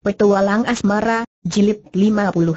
Petualang Asmara, Jilid 59.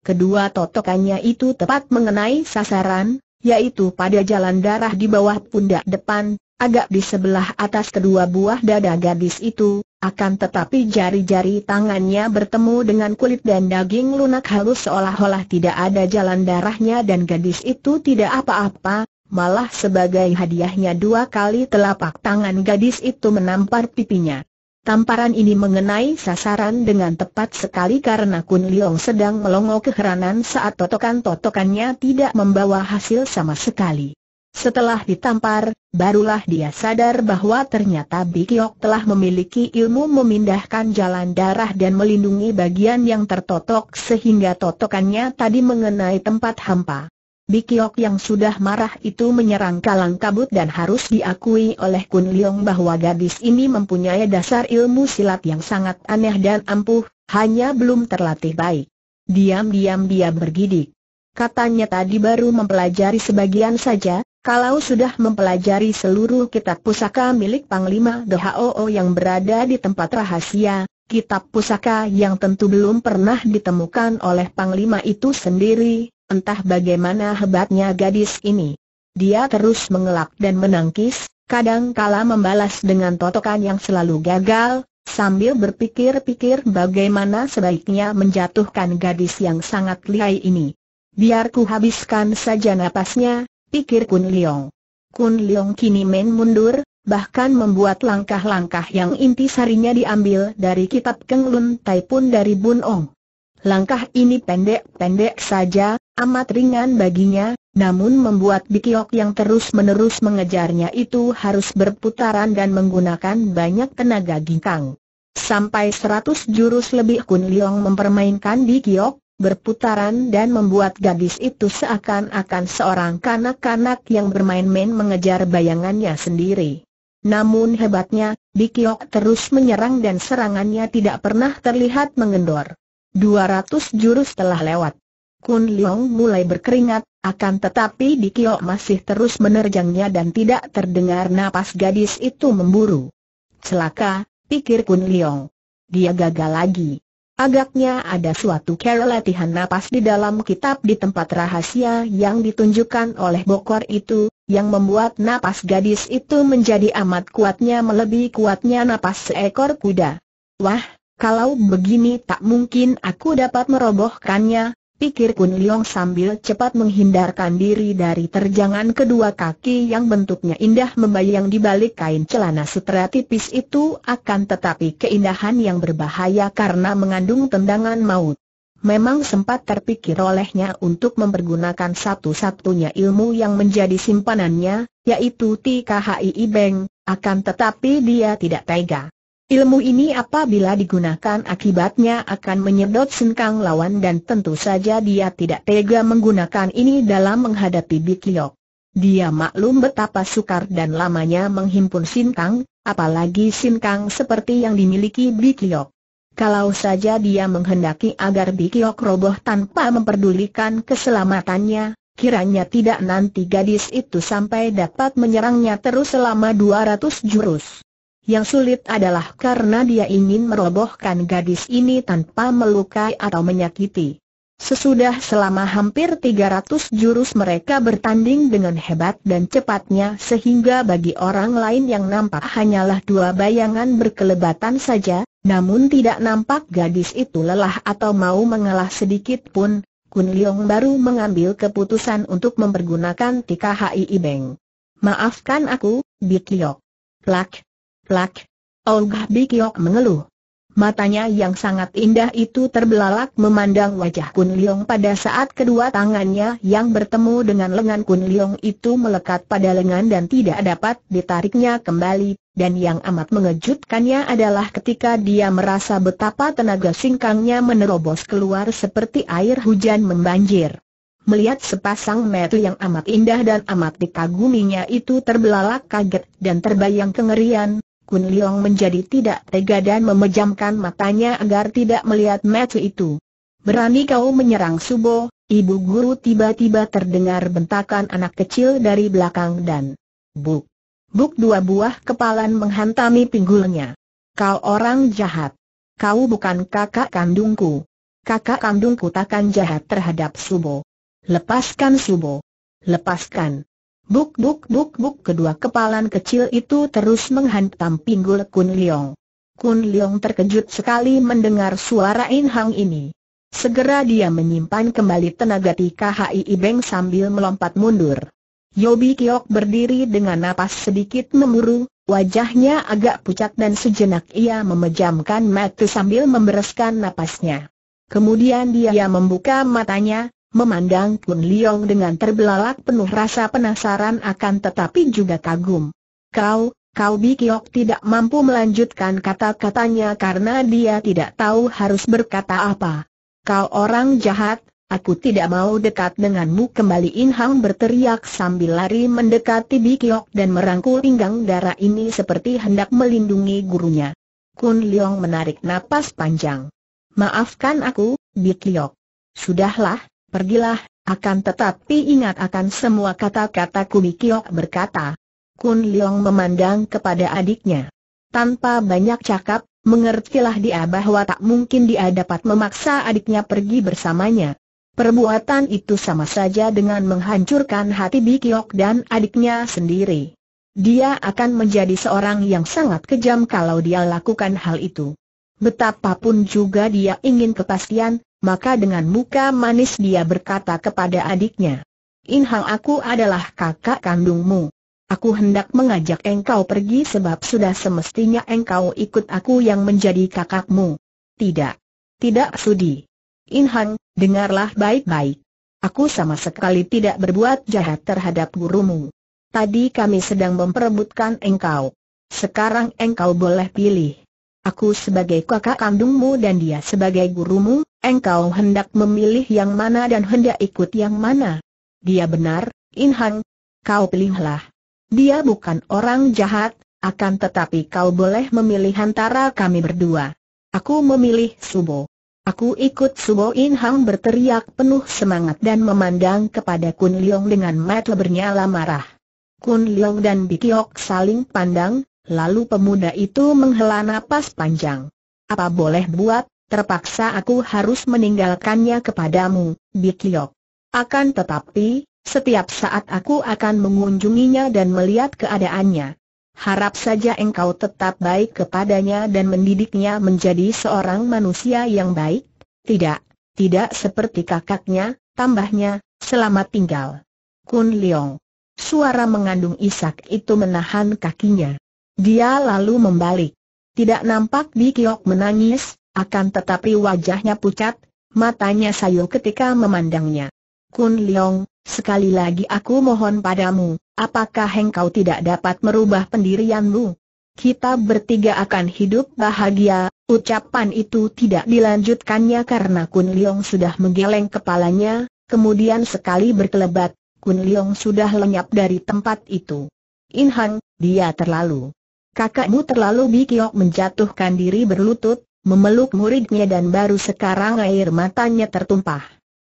Kedua totokannya itu tepat mengenai sasaran, yaitu pada jalan darah di bawah pundak depan, agak di sebelah atas kedua buah dada gadis itu, akan tetapi jari-jari tangannya bertemu dengan kulit dan daging lunak halus seolah-olah tidak ada jalan darahnya dan gadis itu tidak apa-apa, malah sebagai hadiahnya dua kali telapak tangan gadis itu menampar pipinya. Tamparan ini mengenai sasaran dengan tepat sekali karena Kun Liong sedang melongo keheranan saat totokan-totokannya tidak membawa hasil sama sekali. Setelah ditampar, barulah dia sadar bahwa ternyata Bikyok telah memiliki ilmu memindahkan jalan darah dan melindungi bagian yang tertotok sehingga totokannya tadi mengenai tempat hampa. Bikiok yang sudah marah itu menyerang kalang kabut dan harus diakui oleh Kun Liong bahwa gadis ini mempunyai dasar ilmu silat yang sangat aneh dan ampuh, hanya belum terlatih baik. Diam-diam dia bergidik. Katanya tadi baru mempelajari sebagian saja, kalau sudah mempelajari seluruh kitab pusaka milik Panglima Dohaoo yang berada di tempat rahasia, kitab pusaka yang tentu belum pernah ditemukan oleh Panglima itu sendiri, Entah bagaimana hebatnya gadis ini. Dia terus mengelak dan menangkis, kadang kala membalas dengan totokan yang selalu gagal, sambil berpikir-pikir bagaimana sebaiknya menjatuhkan gadis yang sangat lihai ini. Biar ku habiskan saja napasnya, pikir Kun Leong. Kun Leong kini main mundur, bahkan membuat langkah-langkah yang inti sarinya diambil dari kitab Keng Lun Tai pun dari Bun Ong. Langkah ini pendek-pendek saja, amat ringan baginya, namun membuat Bikiok yang terus-menerus mengejarnya itu harus berputaran dan menggunakan banyak tenaga ginkang. Sampai seratus jurus lebih Kun Liong mempermainkan Bikiok, berputaran dan membuat gadis itu seakan-akan seorang kanak-kanak yang bermain-main mengejar bayangannya sendiri. Namun hebatnya, Bikiok terus menyerang dan serangannya tidak pernah terlihat mengendor. 200 jurus telah lewat. Kun Leong mulai berkeringat, akan tetapi di masih terus menerjangnya dan tidak terdengar napas gadis itu memburu. Celaka, pikir Kun Leong. Dia gagal lagi. Agaknya ada suatu cara latihan napas di dalam kitab di tempat rahasia yang ditunjukkan oleh bokor itu, yang membuat napas gadis itu menjadi amat kuatnya melebihi kuatnya napas seekor kuda. Wah, kalau begini tak mungkin aku dapat merobohkannya, pikir Kun Liong sambil cepat menghindarkan diri dari terjangan kedua kaki yang bentuknya indah membayang di balik kain celana sutra tipis itu akan tetapi keindahan yang berbahaya karena mengandung tendangan maut. Memang sempat terpikir olehnya untuk mempergunakan satu-satunya ilmu yang menjadi simpanannya, yaitu TKHI Beng, akan tetapi dia tidak tega. Ilmu ini apabila digunakan akibatnya akan menyedot sengkang lawan dan tentu saja dia tidak tega menggunakan ini dalam menghadapi Bikiok. Dia maklum betapa sukar dan lamanya menghimpun sinkang, apalagi sinkang seperti yang dimiliki Bikiok. Kalau saja dia menghendaki agar Bikiok roboh tanpa memperdulikan keselamatannya, kiranya tidak nanti gadis itu sampai dapat menyerangnya terus selama 200 jurus. Yang sulit adalah karena dia ingin merobohkan gadis ini tanpa melukai atau menyakiti. Sesudah selama hampir 300 jurus mereka bertanding dengan hebat dan cepatnya sehingga bagi orang lain yang nampak hanyalah dua bayangan berkelebatan saja, namun tidak nampak gadis itu lelah atau mau mengalah sedikit pun, Kun Leong baru mengambil keputusan untuk mempergunakan Tika Hi Beng. Maafkan aku, Liok. Plak, Plak! Ogah Bikyok mengeluh. Matanya yang sangat indah itu terbelalak memandang wajah Kun Leong pada saat kedua tangannya yang bertemu dengan lengan Kun Leong itu melekat pada lengan dan tidak dapat ditariknya kembali, dan yang amat mengejutkannya adalah ketika dia merasa betapa tenaga singkangnya menerobos keluar seperti air hujan membanjir. Melihat sepasang mata yang amat indah dan amat dikaguminya itu terbelalak kaget dan terbayang kengerian, Kun Leong menjadi tidak tega dan memejamkan matanya agar tidak melihat metu itu. Berani kau menyerang Subo, ibu guru tiba-tiba terdengar bentakan anak kecil dari belakang dan Buk. Buk dua buah kepalan menghantami pinggulnya. Kau orang jahat. Kau bukan kakak kandungku. Kakak kandungku takkan jahat terhadap Subo. Lepaskan Subo. Lepaskan. Buk buk buk buk kedua kepalan kecil itu terus menghantam pinggul Kun Leong. Kun Leong terkejut sekali mendengar suara In Hang ini. Segera dia menyimpan kembali tenaga TKHI Ibeng sambil melompat mundur. Yobi Kiok berdiri dengan napas sedikit memburu, wajahnya agak pucat dan sejenak ia memejamkan mata sambil membereskan napasnya. Kemudian dia membuka matanya, Memandang Kun Leong dengan terbelalak penuh rasa penasaran akan tetapi juga kagum. Kau, kau Bikiok tidak mampu melanjutkan kata-katanya karena dia tidak tahu harus berkata apa. Kau orang jahat, Aku tidak mau dekat denganmu kembali In Hang berteriak sambil lari mendekati Bikiok dan merangkul pinggang darah ini seperti hendak melindungi gurunya. Kun Leong menarik napas panjang. Maafkan aku, Bikiok. Sudahlah, Pergilah, akan tetapi ingat akan semua kata-kata Kumikiok berkata. Kun Leong memandang kepada adiknya. Tanpa banyak cakap, mengertilah dia bahwa tak mungkin dia dapat memaksa adiknya pergi bersamanya. Perbuatan itu sama saja dengan menghancurkan hati Bikiok dan adiknya sendiri. Dia akan menjadi seorang yang sangat kejam kalau dia lakukan hal itu. Betapapun juga dia ingin kepastian, maka dengan muka manis dia berkata kepada adiknya, Inhang aku adalah kakak kandungmu. Aku hendak mengajak engkau pergi sebab sudah semestinya engkau ikut aku yang menjadi kakakmu. Tidak. Tidak sudi. Inhang, dengarlah baik-baik. Aku sama sekali tidak berbuat jahat terhadap gurumu. Tadi kami sedang memperebutkan engkau. Sekarang engkau boleh pilih. Aku sebagai kakak kandungmu dan dia sebagai gurumu, engkau hendak memilih yang mana dan hendak ikut yang mana. Dia benar, In Hang. Kau pilihlah. Dia bukan orang jahat, akan tetapi kau boleh memilih antara kami berdua. Aku memilih Subo. Aku ikut Subo In Hang berteriak penuh semangat dan memandang kepada Kun Leong dengan mata bernyala marah. Kun Leong dan Bikiok saling pandang, Lalu pemuda itu menghela napas panjang. Apa boleh buat, terpaksa aku harus meninggalkannya kepadamu, Bitliok. Akan tetapi, setiap saat aku akan mengunjunginya dan melihat keadaannya. Harap saja engkau tetap baik kepadanya dan mendidiknya menjadi seorang manusia yang baik. Tidak, tidak seperti kakaknya, tambahnya, selamat tinggal. Kun Leong. Suara mengandung isak itu menahan kakinya. Dia lalu membalik. Tidak nampak Di Kiok menangis, akan tetapi wajahnya pucat, matanya sayu ketika memandangnya. Kun Leong, sekali lagi aku mohon padamu, apakah engkau tidak dapat merubah pendirianmu? Kita bertiga akan hidup bahagia, ucapan itu tidak dilanjutkannya karena Kun Leong sudah menggeleng kepalanya, kemudian sekali berkelebat, Kun Leong sudah lenyap dari tempat itu. Hang, dia terlalu kakakmu terlalu bikiok menjatuhkan diri berlutut, memeluk muridnya dan baru sekarang air matanya tertumpah.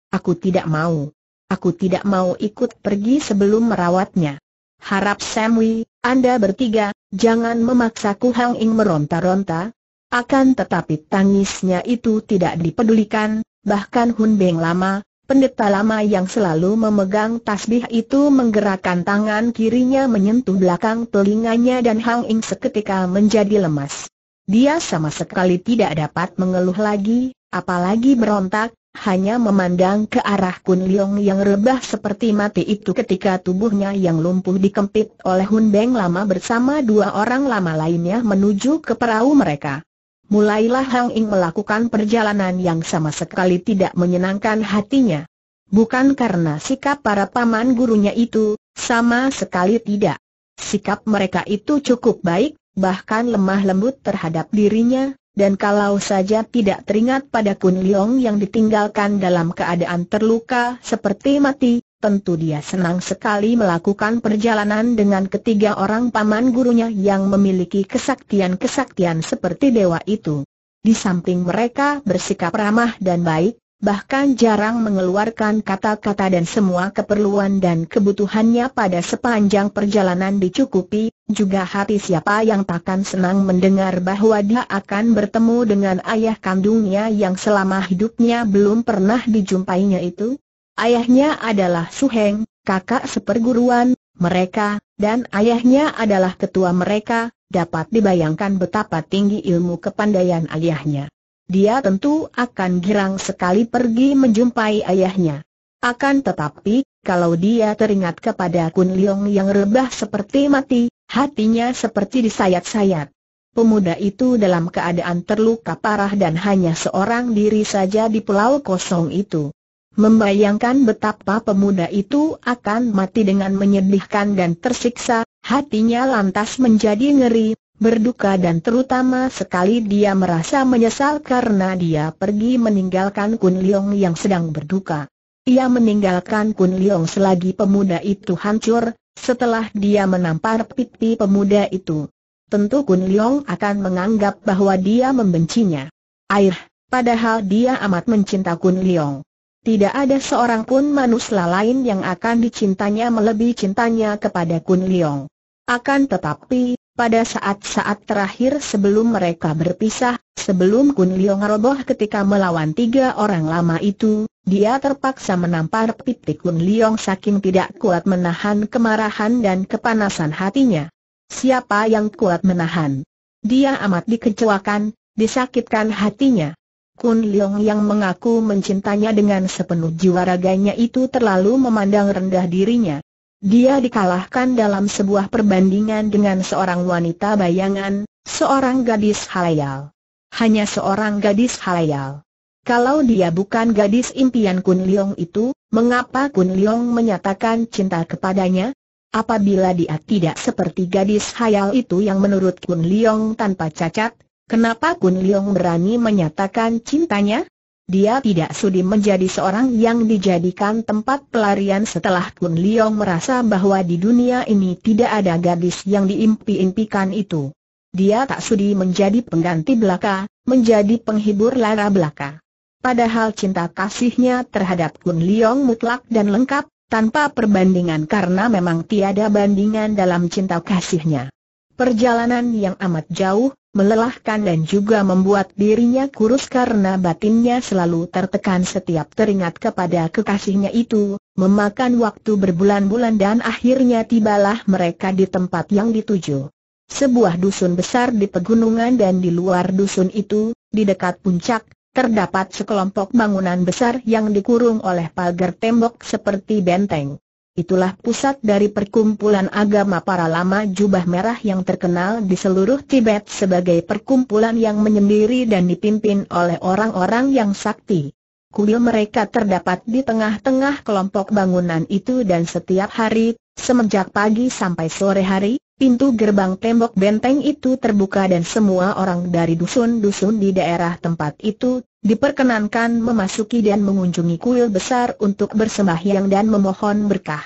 Aku tidak mau. Aku tidak mau ikut pergi sebelum merawatnya. Harap Samwi, Anda bertiga, jangan memaksaku Hang Ing meronta-ronta. Akan tetapi tangisnya itu tidak dipedulikan, bahkan Hun Beng lama, Pendeta lama yang selalu memegang tasbih itu menggerakkan tangan kirinya menyentuh belakang telinganya dan Hang Ing seketika menjadi lemas. Dia sama sekali tidak dapat mengeluh lagi, apalagi berontak, hanya memandang ke arah Kun Leong yang rebah seperti mati itu ketika tubuhnya yang lumpuh dikempit oleh Hun Beng lama bersama dua orang lama lainnya menuju ke perahu mereka mulailah Hang Ing melakukan perjalanan yang sama sekali tidak menyenangkan hatinya. Bukan karena sikap para paman gurunya itu, sama sekali tidak. Sikap mereka itu cukup baik, bahkan lemah lembut terhadap dirinya, dan kalau saja tidak teringat pada Kun Leong yang ditinggalkan dalam keadaan terluka seperti mati, Tentu dia senang sekali melakukan perjalanan dengan ketiga orang paman gurunya yang memiliki kesaktian-kesaktian seperti dewa itu. Di samping mereka bersikap ramah dan baik, bahkan jarang mengeluarkan kata-kata dan semua keperluan dan kebutuhannya pada sepanjang perjalanan dicukupi, juga hati siapa yang takkan senang mendengar bahwa dia akan bertemu dengan ayah kandungnya yang selama hidupnya belum pernah dijumpainya itu? Ayahnya adalah Suheng, kakak seperguruan, mereka, dan ayahnya adalah ketua mereka, dapat dibayangkan betapa tinggi ilmu kepandaian ayahnya. Dia tentu akan girang sekali pergi menjumpai ayahnya. Akan tetapi, kalau dia teringat kepada Kun Leong yang rebah seperti mati, hatinya seperti disayat-sayat. Pemuda itu dalam keadaan terluka parah dan hanya seorang diri saja di pulau kosong itu. Membayangkan betapa pemuda itu akan mati dengan menyedihkan dan tersiksa, hatinya lantas menjadi ngeri, berduka dan terutama sekali dia merasa menyesal karena dia pergi meninggalkan Kun Leong yang sedang berduka. Ia meninggalkan Kun Leong selagi pemuda itu hancur, setelah dia menampar pipi pemuda itu. Tentu Kun Leong akan menganggap bahwa dia membencinya. Air, padahal dia amat mencinta Kun Leong. Tidak ada seorang pun manusia lain yang akan dicintanya melebihi cintanya kepada Kun Leong. Akan tetapi, pada saat-saat terakhir sebelum mereka berpisah, sebelum Kun Leong roboh ketika melawan tiga orang lama itu, dia terpaksa menampar pipi Kun Leong saking tidak kuat menahan kemarahan dan kepanasan hatinya. Siapa yang kuat menahan? Dia amat dikecewakan, disakitkan hatinya. Kun Leong yang mengaku mencintanya dengan sepenuh jiwa raganya itu terlalu memandang rendah dirinya. Dia dikalahkan dalam sebuah perbandingan dengan seorang wanita bayangan, seorang gadis halayal. Hanya seorang gadis halayal. Kalau dia bukan gadis impian Kun Leong itu, mengapa Kun Leong menyatakan cinta kepadanya? Apabila dia tidak seperti gadis hayal itu yang menurut Kun Leong tanpa cacat, Kenapa Kun Leong berani menyatakan cintanya? Dia tidak sudi menjadi seorang yang dijadikan tempat pelarian setelah Kun Leong merasa bahwa di dunia ini tidak ada gadis yang diimpi-impikan itu. Dia tak sudi menjadi pengganti belaka, menjadi penghibur lara belaka. Padahal cinta kasihnya terhadap Kun Leong mutlak dan lengkap, tanpa perbandingan karena memang tiada bandingan dalam cinta kasihnya. Perjalanan yang amat jauh, melelahkan dan juga membuat dirinya kurus karena batinnya selalu tertekan setiap teringat kepada kekasihnya itu, memakan waktu berbulan-bulan dan akhirnya tibalah mereka di tempat yang dituju. Sebuah dusun besar di pegunungan dan di luar dusun itu, di dekat puncak, terdapat sekelompok bangunan besar yang dikurung oleh pagar tembok seperti benteng. Itulah pusat dari perkumpulan agama para lama jubah merah yang terkenal di seluruh Tibet sebagai perkumpulan yang menyendiri dan dipimpin oleh orang-orang yang sakti. Kuil mereka terdapat di tengah-tengah kelompok bangunan itu dan setiap hari, semenjak pagi sampai sore hari, pintu gerbang tembok benteng itu terbuka dan semua orang dari dusun-dusun di daerah tempat itu diperkenankan memasuki dan mengunjungi kuil besar untuk bersembahyang dan memohon berkah.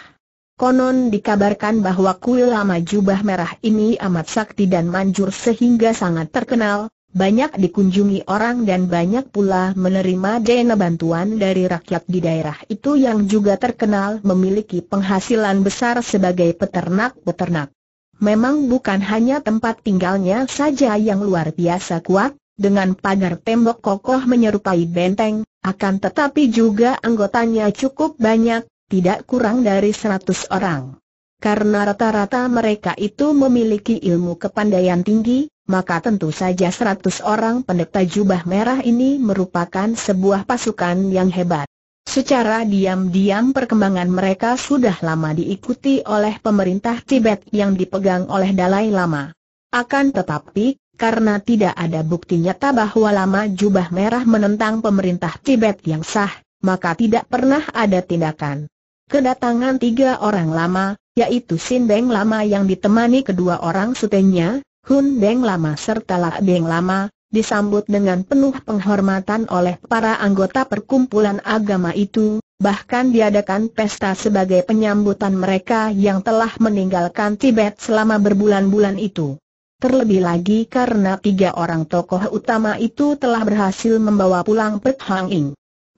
Konon dikabarkan bahwa kuil lama jubah merah ini amat sakti dan manjur sehingga sangat terkenal, banyak dikunjungi orang dan banyak pula menerima dana bantuan dari rakyat di daerah itu yang juga terkenal memiliki penghasilan besar sebagai peternak-peternak. Memang bukan hanya tempat tinggalnya saja yang luar biasa kuat, dengan pagar tembok kokoh menyerupai benteng, akan tetapi juga anggotanya cukup banyak, tidak kurang dari seratus orang. Karena rata-rata mereka itu memiliki ilmu kepandaian tinggi, maka tentu saja seratus orang pendeta jubah merah ini merupakan sebuah pasukan yang hebat. Secara diam-diam perkembangan mereka sudah lama diikuti oleh pemerintah Tibet yang dipegang oleh Dalai Lama. Akan tetapi, karena tidak ada bukti nyata bahwa lama jubah merah menentang pemerintah Tibet yang sah, maka tidak pernah ada tindakan. Kedatangan tiga orang lama, yaitu Sin Beng Lama yang ditemani kedua orang sutenya, Hun Beng Lama serta La Beng Lama, disambut dengan penuh penghormatan oleh para anggota perkumpulan agama itu, bahkan diadakan pesta sebagai penyambutan mereka yang telah meninggalkan Tibet selama berbulan-bulan itu. Terlebih lagi karena tiga orang tokoh utama itu telah berhasil membawa pulang Pek Hang Ing.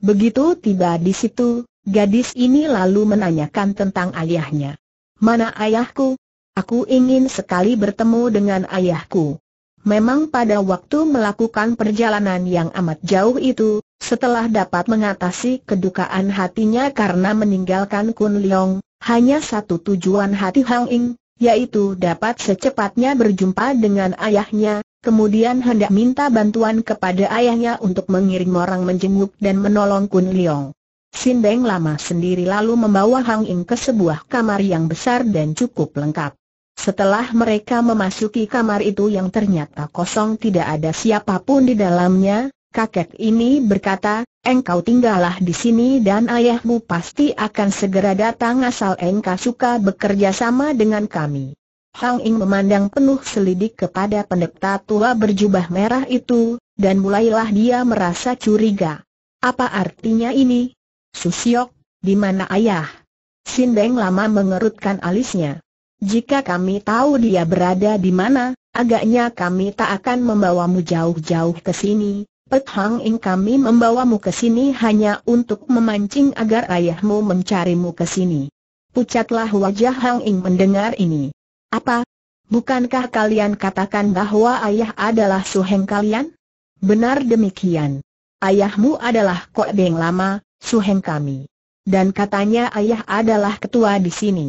Begitu tiba di situ, gadis ini lalu menanyakan tentang ayahnya. Mana ayahku? Aku ingin sekali bertemu dengan ayahku. Memang pada waktu melakukan perjalanan yang amat jauh itu, setelah dapat mengatasi kedukaan hatinya karena meninggalkan Kun Leong, hanya satu tujuan hati Hang Ing, yaitu dapat secepatnya berjumpa dengan ayahnya, kemudian hendak minta bantuan kepada ayahnya untuk mengirim orang menjenguk dan menolong Kun Liong. Sin Beng lama sendiri lalu membawa Hang Ying ke sebuah kamar yang besar dan cukup lengkap. Setelah mereka memasuki kamar itu yang ternyata kosong tidak ada siapapun di dalamnya, kakek ini berkata, engkau tinggallah di sini dan ayahmu pasti akan segera datang asal engkau suka bekerja sama dengan kami. Hang Ing memandang penuh selidik kepada pendeta tua berjubah merah itu, dan mulailah dia merasa curiga. Apa artinya ini? Susiok, di mana ayah? Sindeng lama mengerutkan alisnya. Jika kami tahu dia berada di mana, agaknya kami tak akan membawamu jauh-jauh ke sini, Pet Hang Ing kami membawamu ke sini hanya untuk memancing agar ayahmu mencarimu ke sini. Pucatlah wajah Hang Ing mendengar ini. Apa? Bukankah kalian katakan bahwa ayah adalah suheng kalian? Benar demikian. Ayahmu adalah Kok Beng Lama, suheng kami. Dan katanya ayah adalah ketua di sini.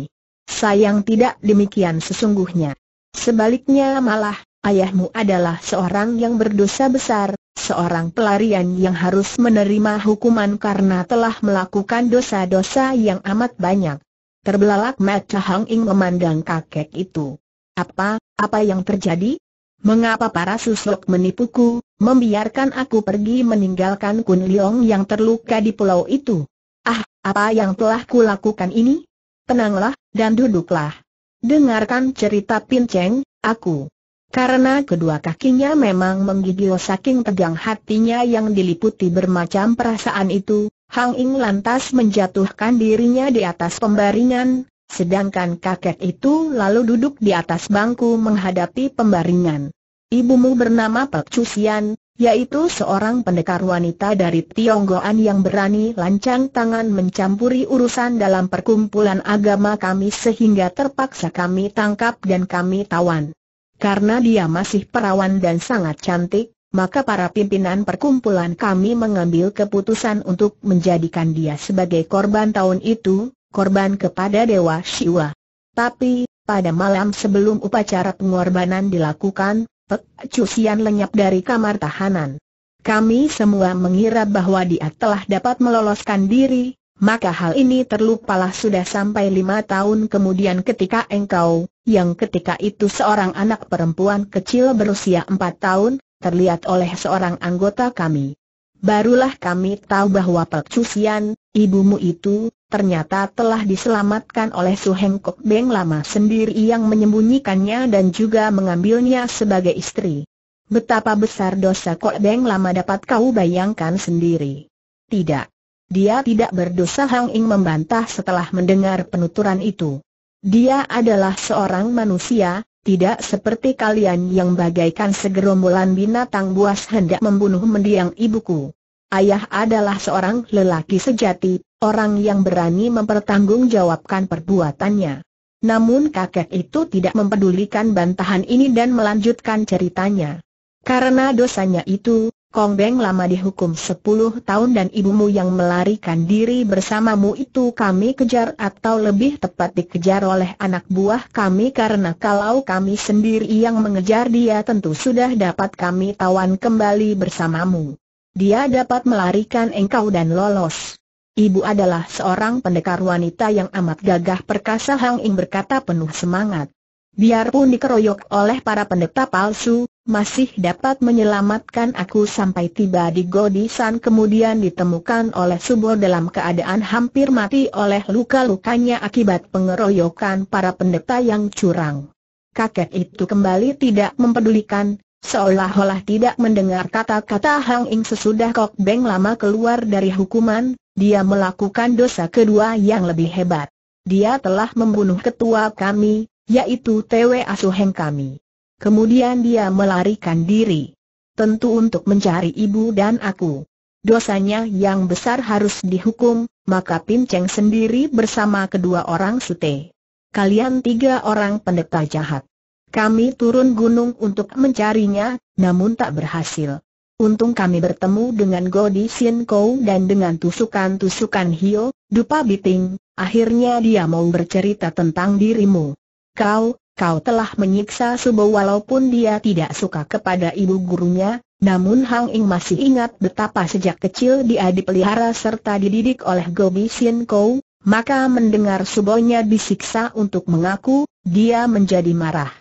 Sayang tidak demikian sesungguhnya. Sebaliknya malah, ayahmu adalah seorang yang berdosa besar, seorang pelarian yang harus menerima hukuman karena telah melakukan dosa-dosa yang amat banyak. Terbelalak mata Hang Ing memandang kakek itu. Apa, apa yang terjadi? Mengapa para susuk menipuku, membiarkan aku pergi meninggalkan Kun Leong yang terluka di pulau itu? Ah, apa yang telah kulakukan ini? Tenanglah, dan duduklah. Dengarkan cerita Pin Cheng, aku. Karena kedua kakinya memang menggigil saking tegang hatinya yang diliputi bermacam perasaan itu, Hang Ing lantas menjatuhkan dirinya di atas pembaringan, sedangkan kakek itu lalu duduk di atas bangku menghadapi pembaringan. Ibumu bernama Pek Cusian, yaitu seorang pendekar wanita dari Tionggoan yang berani lancang tangan mencampuri urusan dalam perkumpulan agama kami sehingga terpaksa kami tangkap dan kami tawan. Karena dia masih perawan dan sangat cantik, maka para pimpinan perkumpulan kami mengambil keputusan untuk menjadikan dia sebagai korban tahun itu, korban kepada Dewa Siwa. Tapi, pada malam sebelum upacara pengorbanan dilakukan, Pek Cusian lenyap dari kamar tahanan. Kami semua mengira bahwa dia telah dapat meloloskan diri, maka hal ini terlupalah sudah sampai lima tahun kemudian ketika engkau, yang ketika itu seorang anak perempuan kecil berusia empat tahun, terlihat oleh seorang anggota kami. Barulah kami tahu bahwa Pek Cusian, ibumu itu, ternyata telah diselamatkan oleh Su Heng Beng lama sendiri yang menyembunyikannya dan juga mengambilnya sebagai istri. Betapa besar dosa Kok Beng lama dapat kau bayangkan sendiri. Tidak. Dia tidak berdosa Hang Ing membantah setelah mendengar penuturan itu. Dia adalah seorang manusia, tidak seperti kalian yang bagaikan segerombolan binatang buas hendak membunuh mendiang ibuku. Ayah adalah seorang lelaki sejati, orang yang berani mempertanggungjawabkan perbuatannya. Namun kakek itu tidak mempedulikan bantahan ini dan melanjutkan ceritanya. Karena dosanya itu, Kong Beng lama dihukum 10 tahun dan ibumu yang melarikan diri bersamamu itu kami kejar atau lebih tepat dikejar oleh anak buah kami karena kalau kami sendiri yang mengejar dia tentu sudah dapat kami tawan kembali bersamamu. Dia dapat melarikan engkau dan lolos. Ibu adalah seorang pendekar wanita yang amat gagah perkasa Hang Ing berkata penuh semangat. Biarpun dikeroyok oleh para pendeta palsu, masih dapat menyelamatkan aku sampai tiba di Godisan kemudian ditemukan oleh Subur dalam keadaan hampir mati oleh luka-lukanya akibat pengeroyokan para pendeta yang curang. Kakek itu kembali tidak mempedulikan, seolah-olah tidak mendengar kata-kata Hang Ing sesudah Kok Beng lama keluar dari hukuman, dia melakukan dosa kedua yang lebih hebat. Dia telah membunuh ketua kami, yaitu Tewe Asuheng kami. Kemudian dia melarikan diri. Tentu untuk mencari ibu dan aku. Dosanya yang besar harus dihukum, maka Pin Cheng sendiri bersama kedua orang sute. Kalian tiga orang pendeta jahat. Kami turun gunung untuk mencarinya, namun tak berhasil. Untung kami bertemu dengan Godi Sin Kou dan dengan tusukan-tusukan Hio, Dupa Biting, akhirnya dia mau bercerita tentang dirimu. Kau, kau telah menyiksa Subo walaupun dia tidak suka kepada ibu gurunya, namun Hang Ing masih ingat betapa sejak kecil dia dipelihara serta dididik oleh Gobi Sien Kou, maka mendengar Subonya disiksa untuk mengaku, dia menjadi marah.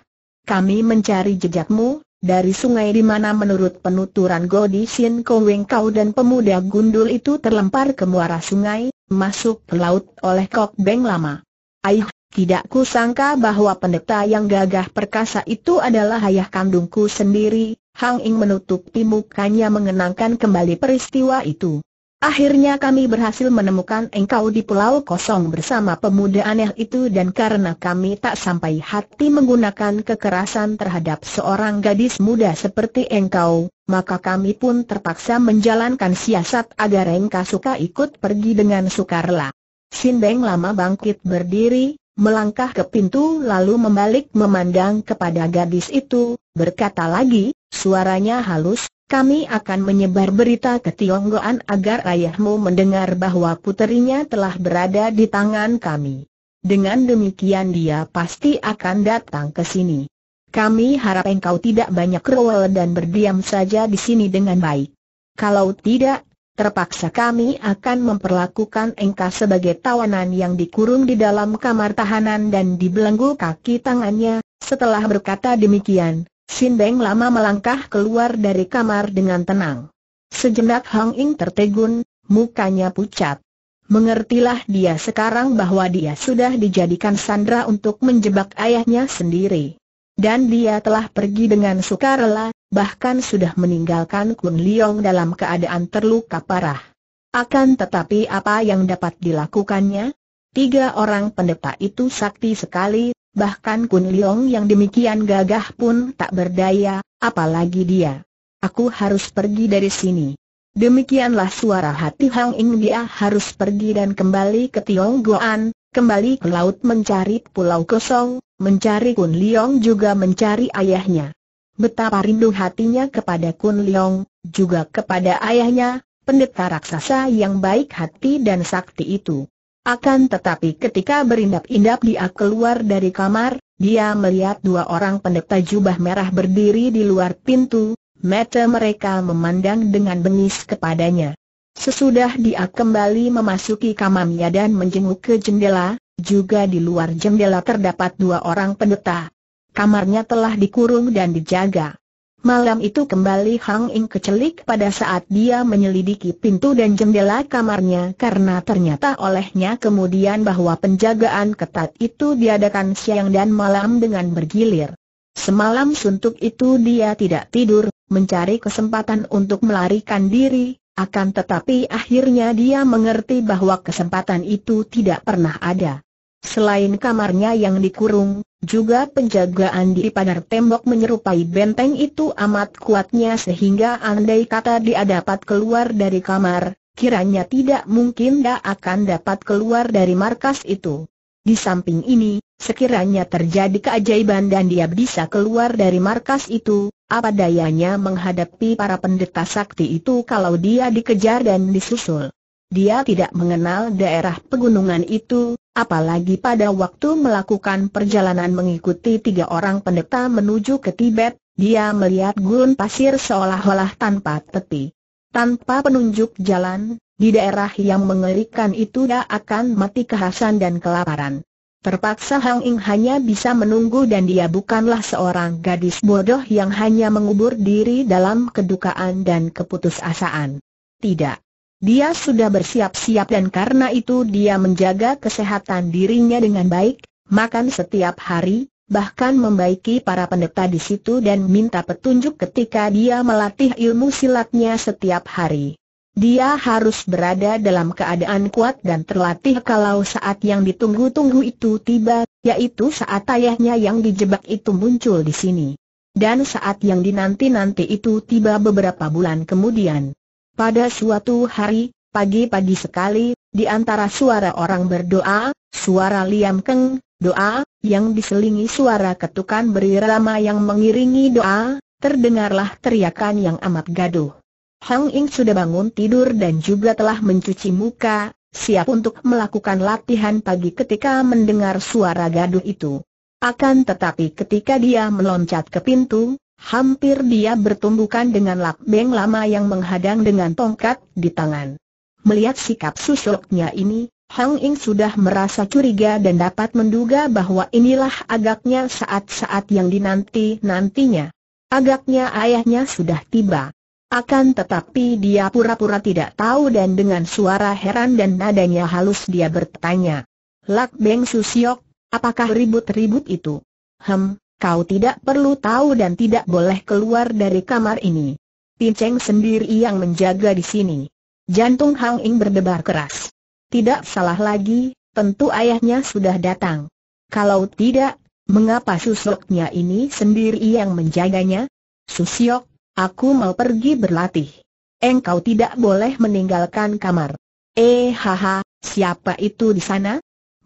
Kami mencari jejakmu, dari sungai di mana menurut penuturan Gobi Sien Kou, kau dan pemuda gundul itu terlempar ke muara sungai, masuk ke laut oleh Kok Beng Lama. Aih, tidak kusangka bahwa pendeta yang gagah perkasa itu adalah ayah kandungku sendiri, Hang Ing menutupi mukanya mengenangkan kembali peristiwa itu. Akhirnya kami berhasil menemukan engkau di pulau kosong bersama pemuda aneh itu dan karena kami tak sampai hati menggunakan kekerasan terhadap seorang gadis muda seperti engkau, maka kami pun terpaksa menjalankan siasat agar engkau suka ikut pergi dengan sukarela. Sindeng lama bangkit berdiri, melangkah ke pintu lalu membalik memandang kepada gadis itu, berkata lagi, suaranya halus, kami akan menyebar berita ke Tionggoan agar ayahmu mendengar bahwa puterinya telah berada di tangan kami. Dengan demikian dia pasti akan datang ke sini. Kami harap engkau tidak banyak rewel dan berdiam saja di sini dengan baik. Kalau tidak, terpaksa kami akan memperlakukan engkau sebagai tawanan yang dikurung di dalam kamar tahanan dan dibelenggu kaki tangannya. Setelah berkata demikian, Sin Beng lama melangkah keluar dari kamar dengan tenang. Sejenak Hong Ying tertegun, mukanya pucat. Mengertilah dia sekarang bahwa dia sudah dijadikan sandra untuk menjebak ayahnya sendiri. Dan dia telah pergi dengan sukarela, bahkan sudah meninggalkan Kun Liong dalam keadaan terluka parah. Akan tetapi apa yang dapat dilakukannya? Tiga orang pendeta itu sakti sekali, bahkan Kun Liong yang demikian gagah pun tak berdaya, apalagi dia. Aku harus pergi dari sini. Demikianlah suara hati Hang Ing dia harus pergi dan kembali ke Goan, kembali ke laut mencari pulau kosong, mencari Kun Leong juga mencari ayahnya. Betapa rindu hatinya kepada Kun Leong, juga kepada ayahnya, pendeta raksasa yang baik hati dan sakti itu. Akan tetapi ketika berindap-indap dia keluar dari kamar, dia melihat dua orang pendeta jubah merah berdiri di luar pintu, mata mereka memandang dengan bengis kepadanya. Sesudah dia kembali memasuki kamarnya dan menjenguk ke jendela, juga di luar jendela terdapat dua orang pendeta. Kamarnya telah dikurung dan dijaga. Malam itu kembali Hang Ing kecelik pada saat dia menyelidiki pintu dan jendela kamarnya karena ternyata olehnya kemudian bahwa penjagaan ketat itu diadakan siang dan malam dengan bergilir. Semalam suntuk itu dia tidak tidur, mencari kesempatan untuk melarikan diri, akan tetapi akhirnya dia mengerti bahwa kesempatan itu tidak pernah ada. Selain kamarnya yang dikurung, juga penjagaan di pagar tembok menyerupai benteng itu amat kuatnya sehingga andai kata dia dapat keluar dari kamar, kiranya tidak mungkin dia akan dapat keluar dari markas itu. Di samping ini, sekiranya terjadi keajaiban dan dia bisa keluar dari markas itu, apa dayanya menghadapi para pendeta sakti itu kalau dia dikejar dan disusul. Dia tidak mengenal daerah pegunungan itu, apalagi pada waktu melakukan perjalanan mengikuti tiga orang pendeta menuju ke Tibet, dia melihat gurun pasir seolah-olah tanpa tepi. Tanpa penunjuk jalan, di daerah yang mengerikan itu dia akan mati kehasan dan kelaparan. Terpaksa Hang Ing hanya bisa menunggu dan dia bukanlah seorang gadis bodoh yang hanya mengubur diri dalam kedukaan dan keputusasaan. Tidak. Dia sudah bersiap-siap dan karena itu dia menjaga kesehatan dirinya dengan baik, makan setiap hari, bahkan membaiki para pendeta di situ dan minta petunjuk ketika dia melatih ilmu silatnya setiap hari. Dia harus berada dalam keadaan kuat dan terlatih kalau saat yang ditunggu-tunggu itu tiba, yaitu saat ayahnya yang dijebak itu muncul di sini. Dan saat yang dinanti-nanti itu tiba beberapa bulan kemudian. Pada suatu hari, pagi-pagi sekali, di antara suara orang berdoa, suara liam keng, doa, yang diselingi suara ketukan berirama yang mengiringi doa, terdengarlah teriakan yang amat gaduh. Hang Ing sudah bangun tidur dan juga telah mencuci muka, siap untuk melakukan latihan pagi ketika mendengar suara gaduh itu. Akan tetapi ketika dia meloncat ke pintu, Hampir dia bertumbukan dengan Beng lama yang menghadang dengan tongkat di tangan. Melihat sikap susuknya ini, Hang Ing sudah merasa curiga dan dapat menduga bahwa inilah agaknya saat-saat yang dinanti-nantinya. Agaknya ayahnya sudah tiba. Akan tetapi dia pura-pura tidak tahu dan dengan suara heran dan nadanya halus dia bertanya. Lak Beng Susiok, apakah ribut-ribut itu? Hem, Kau tidak perlu tahu dan tidak boleh keluar dari kamar ini. Pinceng sendiri yang menjaga di sini. Jantung Hang Ying berdebar keras. Tidak salah lagi, tentu ayahnya sudah datang. Kalau tidak, mengapa susuknya ini sendiri yang menjaganya? Susiok, aku mau pergi berlatih. Engkau tidak boleh meninggalkan kamar. Eh haha, siapa itu di sana?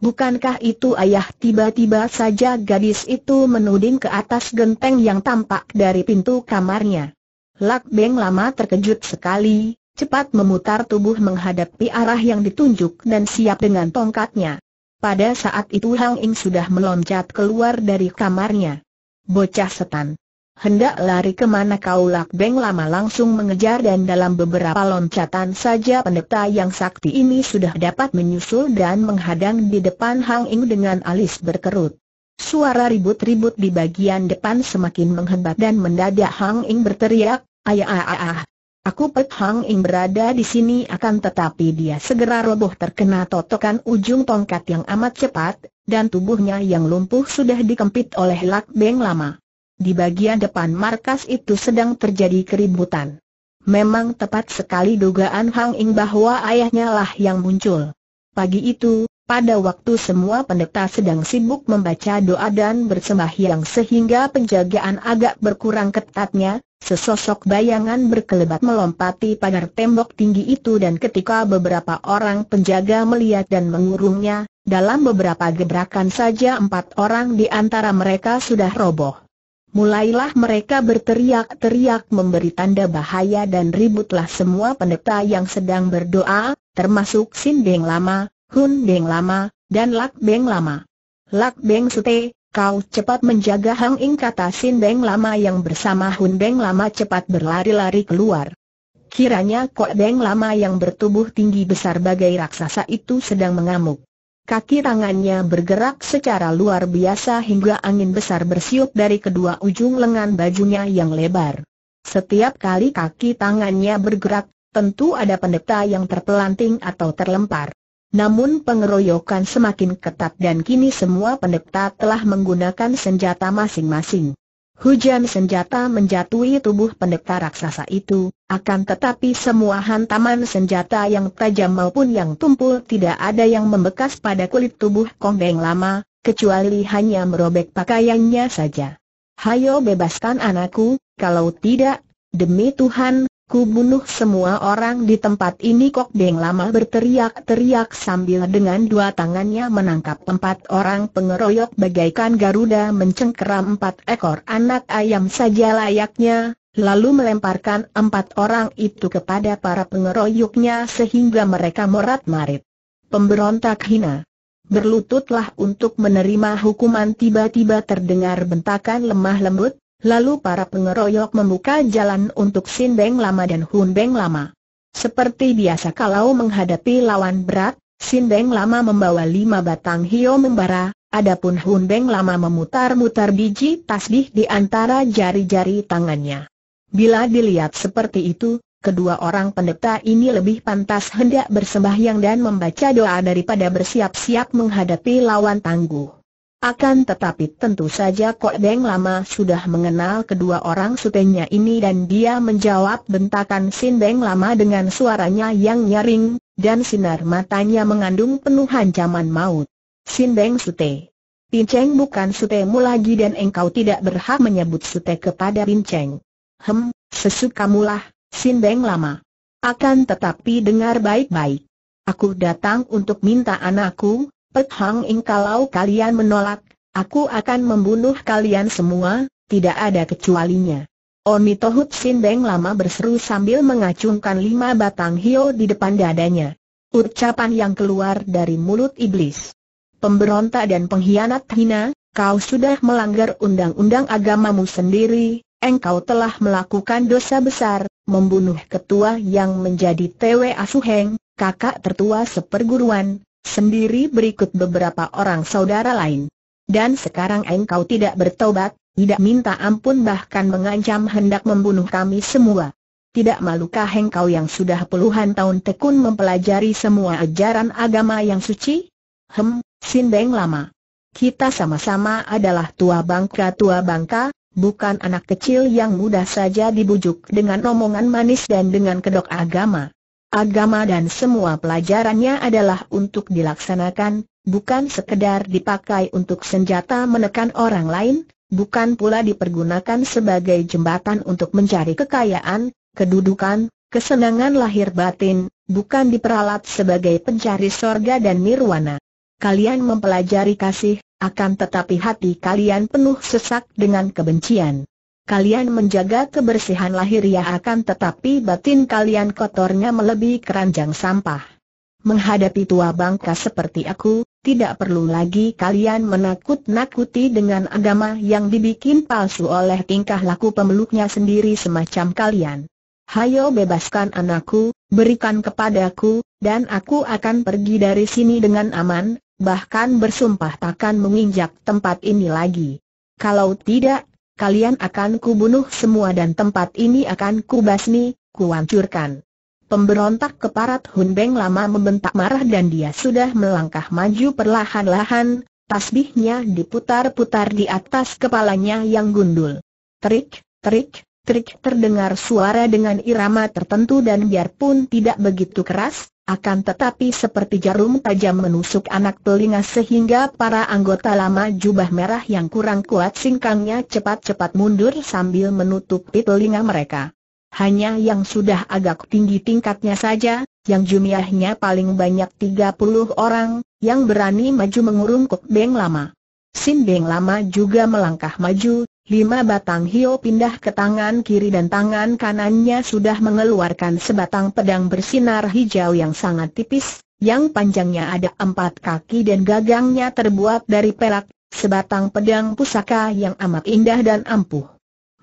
Bukankah itu ayah tiba-tiba saja gadis itu menuding ke atas genteng yang tampak dari pintu kamarnya. Lak Beng lama terkejut sekali, cepat memutar tubuh menghadapi arah yang ditunjuk dan siap dengan tongkatnya. Pada saat itu Hang Ing sudah meloncat keluar dari kamarnya. Bocah setan hendak lari kemana kau Lak Beng lama langsung mengejar dan dalam beberapa loncatan saja pendeta yang sakti ini sudah dapat menyusul dan menghadang di depan Hang Ing dengan alis berkerut. Suara ribut-ribut di bagian depan semakin menghebat dan mendadak Hang Ing berteriak, ayah ayah ayah. Aku pet Hang Ing berada di sini akan tetapi dia segera roboh terkena totokan ujung tongkat yang amat cepat, dan tubuhnya yang lumpuh sudah dikempit oleh Lak Beng lama. Di bagian depan markas itu sedang terjadi keributan. Memang tepat sekali dugaan Hang Ing bahwa ayahnya lah yang muncul. Pagi itu, pada waktu semua pendeta sedang sibuk membaca doa dan bersembahyang sehingga penjagaan agak berkurang ketatnya, sesosok bayangan berkelebat melompati pagar tembok tinggi itu dan ketika beberapa orang penjaga melihat dan mengurungnya, dalam beberapa gebrakan saja empat orang di antara mereka sudah roboh. Mulailah mereka berteriak-teriak memberi tanda bahaya dan ributlah semua pendeta yang sedang berdoa, termasuk Sin Beng Lama, Hun Beng Lama, dan Lak Beng Lama. Lak Beng Sute, kau cepat menjaga Hang Ing kata Sin Beng Lama yang bersama Hun Beng Lama cepat berlari-lari keluar. Kiranya Kok Beng Lama yang bertubuh tinggi besar bagai raksasa itu sedang mengamuk. Kaki tangannya bergerak secara luar biasa hingga angin besar bersiup dari kedua ujung lengan bajunya yang lebar. Setiap kali kaki tangannya bergerak, tentu ada pendeta yang terpelanting atau terlempar. Namun pengeroyokan semakin ketat dan kini semua pendeta telah menggunakan senjata masing-masing. Hujan senjata menjatuhi tubuh pendekar raksasa itu, akan tetapi semua hantaman senjata yang tajam maupun yang tumpul tidak ada yang membekas pada kulit tubuh Kong Beng lama, kecuali hanya merobek pakaiannya saja. Hayo bebaskan anakku, kalau tidak, demi Tuhan, Ku bunuh semua orang di tempat ini Kok Beng lama berteriak-teriak sambil dengan dua tangannya menangkap empat orang pengeroyok bagaikan Garuda mencengkeram empat ekor anak ayam saja layaknya, lalu melemparkan empat orang itu kepada para pengeroyoknya sehingga mereka morat-marit. Pemberontak hina. Berlututlah untuk menerima hukuman tiba-tiba terdengar bentakan lemah lembut, Lalu para pengeroyok membuka jalan untuk Sin Beng Lama dan Hun Beng Lama. Seperti biasa kalau menghadapi lawan berat, Sin Beng Lama membawa lima batang hio membara, adapun Hun Beng Lama memutar-mutar biji tasbih di antara jari-jari tangannya. Bila dilihat seperti itu, kedua orang pendeta ini lebih pantas hendak bersembahyang dan membaca doa daripada bersiap-siap menghadapi lawan tangguh. Akan tetapi tentu saja Kok Beng lama sudah mengenal kedua orang sutenya ini dan dia menjawab bentakan Sin Beng lama dengan suaranya yang nyaring, dan sinar matanya mengandung penuh ancaman maut. Sin Beng Sute. Cheng bukan sutemu lagi dan engkau tidak berhak menyebut sute kepada Cheng. Hem, sesukamulah, Sin Beng lama. Akan tetapi dengar baik-baik. Aku datang untuk minta anakku, Pek Hang Ing kalau kalian menolak, aku akan membunuh kalian semua, tidak ada kecualinya. Oni Tohut Sindeng lama berseru sambil mengacungkan lima batang hio di depan dadanya. Ucapan yang keluar dari mulut iblis. Pemberontak dan pengkhianat hina, kau sudah melanggar undang-undang agamamu sendiri, engkau telah melakukan dosa besar, membunuh ketua yang menjadi Tewe Asuheng, kakak tertua seperguruan, sendiri berikut beberapa orang saudara lain. Dan sekarang engkau tidak bertobat, tidak minta ampun bahkan mengancam hendak membunuh kami semua. Tidak malukah engkau yang sudah puluhan tahun tekun mempelajari semua ajaran agama yang suci? Hem, Sindeng lama. Kita sama-sama adalah tua bangka-tua bangka, bukan anak kecil yang mudah saja dibujuk dengan omongan manis dan dengan kedok agama agama dan semua pelajarannya adalah untuk dilaksanakan, bukan sekedar dipakai untuk senjata menekan orang lain, bukan pula dipergunakan sebagai jembatan untuk mencari kekayaan, kedudukan, kesenangan lahir batin, bukan diperalat sebagai pencari sorga dan nirwana. Kalian mempelajari kasih, akan tetapi hati kalian penuh sesak dengan kebencian kalian menjaga kebersihan lahir lahiriah ya akan tetapi batin kalian kotornya melebihi keranjang sampah. Menghadapi tua bangka seperti aku, tidak perlu lagi kalian menakut-nakuti dengan agama yang dibikin palsu oleh tingkah laku pemeluknya sendiri semacam kalian. Hayo bebaskan anakku, berikan kepadaku, dan aku akan pergi dari sini dengan aman, bahkan bersumpah takkan menginjak tempat ini lagi. Kalau tidak, kalian akan kubunuh semua dan tempat ini akan kubasmi, kuancurkan. Pemberontak keparat Hun Beng lama membentak marah dan dia sudah melangkah maju perlahan-lahan, tasbihnya diputar-putar di atas kepalanya yang gundul. Trik, trik, trik terdengar suara dengan irama tertentu dan biarpun tidak begitu keras, akan tetapi seperti jarum tajam menusuk anak telinga sehingga para anggota lama jubah merah yang kurang kuat singkangnya cepat-cepat mundur sambil menutupi telinga mereka. Hanya yang sudah agak tinggi tingkatnya saja, yang jumlahnya paling banyak 30 orang, yang berani maju mengurung Kok Beng Lama. Sin Beng Lama juga melangkah maju, lima batang hio pindah ke tangan kiri dan tangan kanannya sudah mengeluarkan sebatang pedang bersinar hijau yang sangat tipis, yang panjangnya ada empat kaki dan gagangnya terbuat dari perak, sebatang pedang pusaka yang amat indah dan ampuh.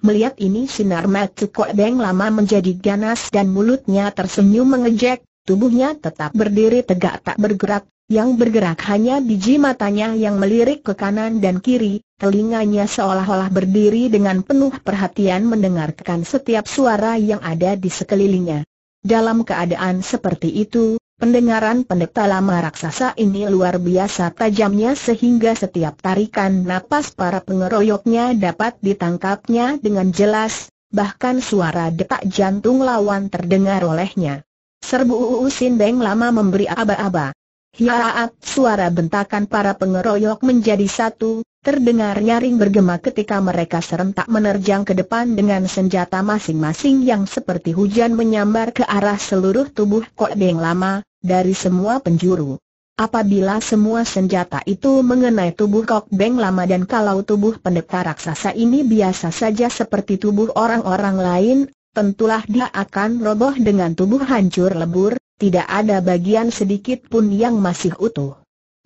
Melihat ini sinar Kok Beng lama menjadi ganas dan mulutnya tersenyum mengejek, tubuhnya tetap berdiri tegak tak bergerak, yang bergerak hanya biji matanya yang melirik ke kanan dan kiri, telinganya seolah-olah berdiri dengan penuh perhatian mendengarkan setiap suara yang ada di sekelilingnya. Dalam keadaan seperti itu, pendengaran pendeta lama raksasa ini luar biasa tajamnya sehingga setiap tarikan napas para pengeroyoknya dapat ditangkapnya dengan jelas, bahkan suara detak jantung lawan terdengar olehnya. Serbu Uusin Beng lama memberi aba-aba. Hiaat suara bentakan para pengeroyok menjadi satu, terdengar nyaring bergema ketika mereka serentak menerjang ke depan dengan senjata masing-masing yang seperti hujan menyambar ke arah seluruh tubuh Kok Beng Lama, dari semua penjuru. Apabila semua senjata itu mengenai tubuh Kok Beng Lama dan kalau tubuh pendekar raksasa ini biasa saja seperti tubuh orang-orang lain, tentulah dia akan roboh dengan tubuh hancur lebur, tidak ada bagian sedikit pun yang masih utuh.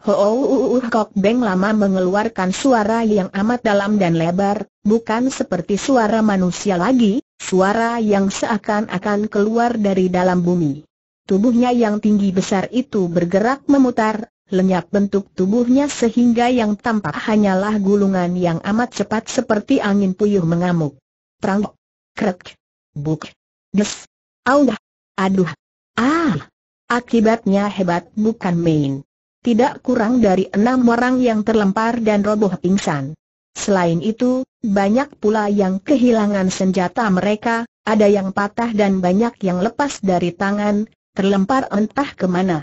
Houuuh Kok Beng lama mengeluarkan suara yang amat dalam dan lebar, bukan seperti suara manusia lagi, suara yang seakan-akan keluar dari dalam bumi. Tubuhnya yang tinggi besar itu bergerak memutar, lenyap bentuk tubuhnya sehingga yang tampak hanyalah gulungan yang amat cepat seperti angin puyuh mengamuk. Prang, krek, buk, des, audah, aduh, ah. Akibatnya hebat bukan main. Tidak kurang dari enam orang yang terlempar dan roboh pingsan. Selain itu, banyak pula yang kehilangan senjata mereka, ada yang patah dan banyak yang lepas dari tangan, terlempar entah kemana.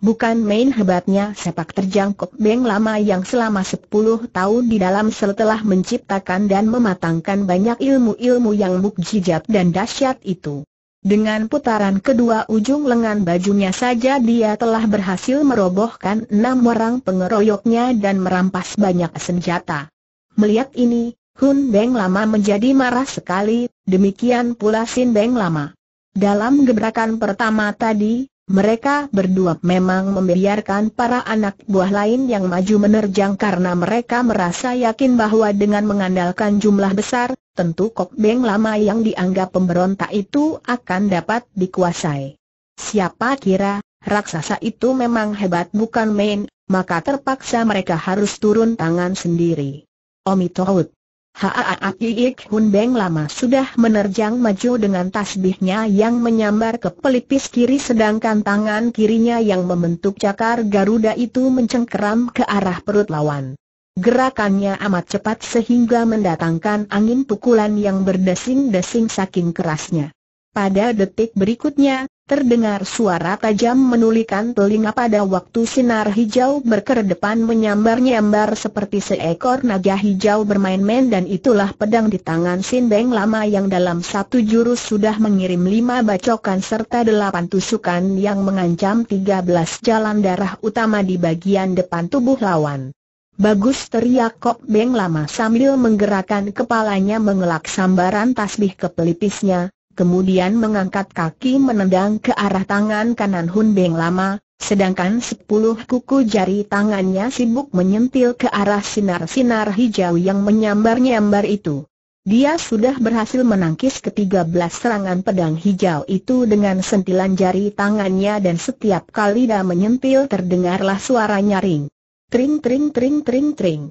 Bukan main hebatnya sepak terjang Kok Beng lama yang selama sepuluh tahun di dalam setelah menciptakan dan mematangkan banyak ilmu-ilmu yang mukjizat dan dahsyat itu. Dengan putaran kedua ujung lengan bajunya saja dia telah berhasil merobohkan enam orang pengeroyoknya dan merampas banyak senjata. Melihat ini, Hun Beng Lama menjadi marah sekali, demikian pula Sin Beng Lama. Dalam gebrakan pertama tadi, mereka berdua memang membiarkan para anak buah lain yang maju menerjang karena mereka merasa yakin bahwa dengan mengandalkan jumlah besar, tentu Kok Beng lama yang dianggap pemberontak itu akan dapat dikuasai. Siapa kira, raksasa itu memang hebat bukan main, maka terpaksa mereka harus turun tangan sendiri. Omitohut. Haaak Hun Beng lama sudah menerjang maju dengan tasbihnya yang menyambar ke pelipis kiri sedangkan tangan kirinya yang membentuk cakar Garuda itu mencengkeram ke arah perut lawan. Gerakannya amat cepat sehingga mendatangkan angin pukulan yang berdesing-desing saking kerasnya. Pada detik berikutnya, Terdengar suara tajam menulikan telinga pada waktu sinar hijau berkedepan menyambar-nyambar seperti seekor naga hijau bermain-main dan itulah pedang di tangan sindeng lama yang dalam satu jurus sudah mengirim lima bacokan serta delapan tusukan yang mengancam tiga belas jalan darah utama di bagian depan tubuh lawan. Bagus teriak Kok Beng Lama sambil menggerakkan kepalanya mengelak sambaran tasbih ke pelipisnya, kemudian mengangkat kaki menendang ke arah tangan kanan Hun Beng Lama, sedangkan sepuluh kuku jari tangannya sibuk menyentil ke arah sinar-sinar hijau yang menyambar-nyambar itu. Dia sudah berhasil menangkis ketiga belas serangan pedang hijau itu dengan sentilan jari tangannya dan setiap kali dia menyentil terdengarlah suara nyaring. Tring tring tring tring tring.